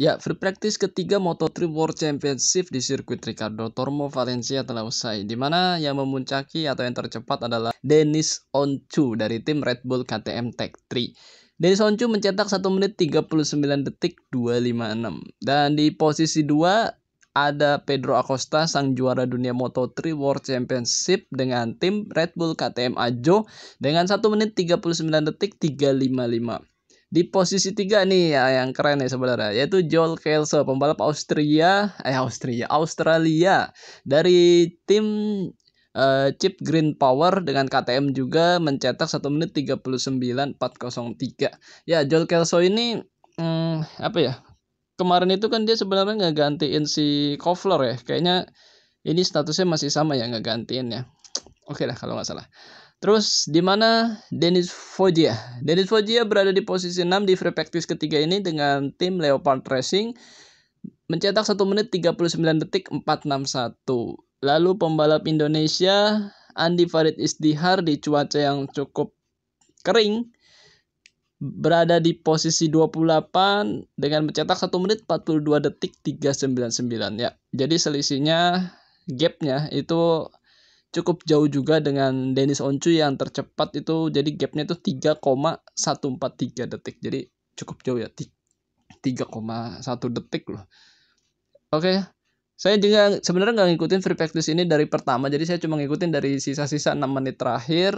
Ya, free practice ketiga Moto3 World Championship di sirkuit Ricardo Tormo Valencia telah usai, di mana yang memuncaki atau yang tercepat adalah Dennis Onchu dari tim Red Bull KTM Tech 3. Dennis Onchu mencetak 1 menit 39 detik 256. Dan di posisi 2 ada Pedro Acosta sang juara dunia Moto3 World Championship dengan tim Red Bull KTM Ajo dengan 1 menit 39 detik 355. Di posisi tiga nih ya, yang keren nih sebenarnya yaitu Joel Kelso pembalap Austria eh Austria Australia dari tim uh, chip Green Power dengan KTM juga mencetak 1 menit 39.403. Ya Joel Kelso ini hmm, apa ya kemarin itu kan dia sebenarnya nggak gantiin si Kofler ya kayaknya ini statusnya masih sama ya nggak gantiin ya oke okay lah kalau nggak salah Terus di mana Dennis Foggia? Dennis Foggia berada di posisi 6 di free practice ketiga ini dengan tim Leopard Racing mencetak 1 menit 39 detik 461. Lalu pembalap Indonesia Andi Farid Isdihar di cuaca yang cukup kering berada di posisi 28 dengan mencetak 1 menit 42 detik 399 ya. Jadi selisihnya gapnya itu cukup jauh juga dengan Dennis Oncu yang tercepat itu jadi gapnya itu 3,143 detik jadi cukup jauh ya 3,1 detik loh oke saya juga sebenarnya nggak ngikutin free practice ini dari pertama jadi saya cuma ngikutin dari sisa-sisa 6 menit terakhir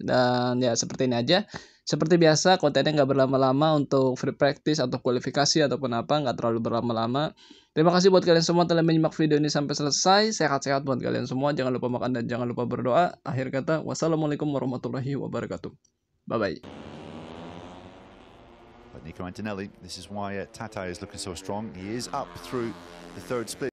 dan ya seperti ini aja seperti biasa, kontennya nggak berlama-lama untuk free practice atau kualifikasi ataupun apa, nggak terlalu berlama-lama. Terima kasih buat kalian semua telah menyimak video ini sampai selesai. Sehat-sehat buat kalian semua. Jangan lupa makan dan jangan lupa berdoa. Akhir kata, wassalamualaikum warahmatullahi wabarakatuh. Bye-bye. But Nico Antonelli, this is why uh, Tata is looking so strong. He is up through the third split.